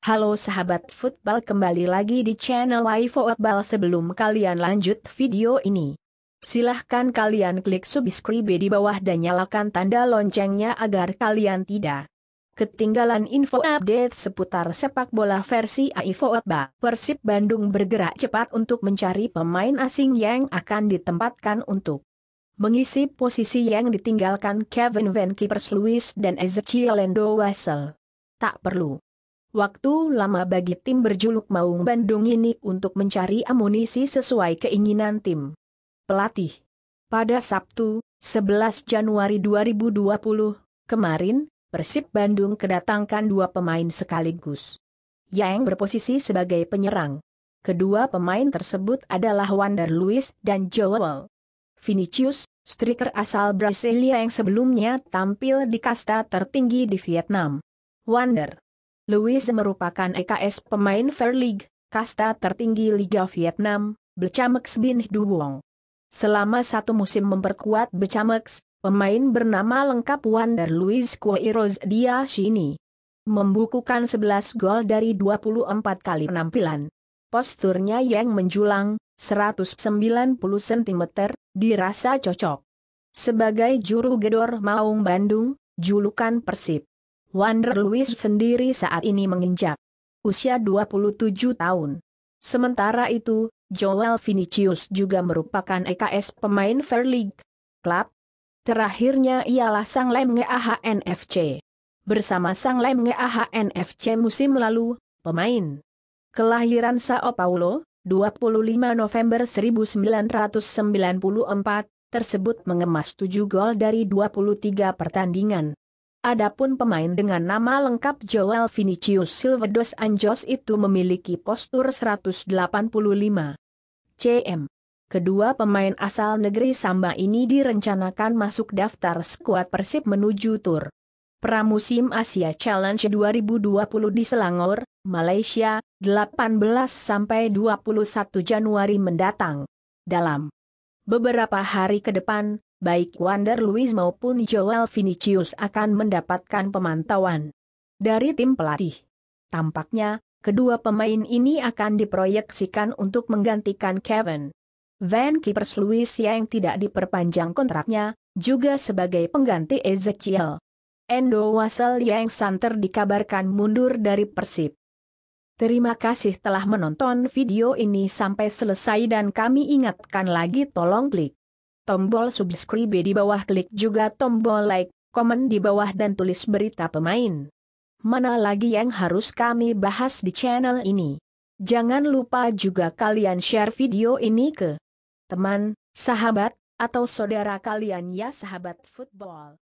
Halo sahabat football kembali lagi di channel Football. sebelum kalian lanjut video ini. Silahkan kalian klik subscribe di bawah dan nyalakan tanda loncengnya agar kalian tidak ketinggalan info update seputar sepak bola versi iFootball. Persib Bandung bergerak cepat untuk mencari pemain asing yang akan ditempatkan untuk mengisi posisi yang ditinggalkan Kevin Van Kippers Lewis dan Ezekiel Endo Wessel. Tak perlu Waktu lama bagi tim berjuluk Maung Bandung ini untuk mencari amunisi sesuai keinginan tim. Pelatih. Pada Sabtu, 11 Januari 2020, kemarin, Persib Bandung kedatangkan dua pemain sekaligus. Yang berposisi sebagai penyerang. Kedua pemain tersebut adalah Wander Luis dan Joel. Vinicius, striker asal Brasilia yang sebelumnya tampil di kasta tertinggi di Vietnam. Wander Louis merupakan EKS pemain Fair League, kasta tertinggi Liga Vietnam, Becamex Bin Duong. Selama satu musim memperkuat Becamex, pemain bernama lengkap Wander Luis Quiroz Dia Shini. Membukukan 11 gol dari 24 kali penampilan. Posturnya yang menjulang, 190 cm, dirasa cocok. Sebagai juru gedor Maung Bandung, julukan Persib. Wander Louis sendiri saat ini menginjak usia 27 tahun. Sementara itu, Joel Vinicius juga merupakan EKS pemain Fair League Club. Terakhirnya ialah Sang Lemnge AHNFC. Bersama Sang Lemnge AHNFC musim lalu, pemain kelahiran Sao Paulo, 25 November 1994, tersebut mengemas 7 gol dari 23 pertandingan. Adapun pemain dengan nama lengkap Joel Vinicius Silva dos Anjos itu memiliki postur 185 cm. Kedua pemain asal negeri Samba ini direncanakan masuk daftar skuad Persib menuju tur Pramusim Asia Challenge 2020 di Selangor, Malaysia, 18-21 sampai Januari mendatang. Dalam beberapa hari ke depan, baik Wander Luis maupun Joel Vinicius akan mendapatkan pemantauan dari tim pelatih. Tampaknya, kedua pemain ini akan diproyeksikan untuk menggantikan Kevin Van Kipers Luis yang tidak diperpanjang kontraknya, juga sebagai pengganti Ezekiel. Endo Wasel yang santer dikabarkan mundur dari Persib. Terima kasih telah menonton video ini sampai selesai dan kami ingatkan lagi tolong klik tombol subscribe di bawah klik juga tombol like, komen di bawah dan tulis berita pemain. Mana lagi yang harus kami bahas di channel ini? Jangan lupa juga kalian share video ini ke teman, sahabat, atau saudara kalian ya sahabat football.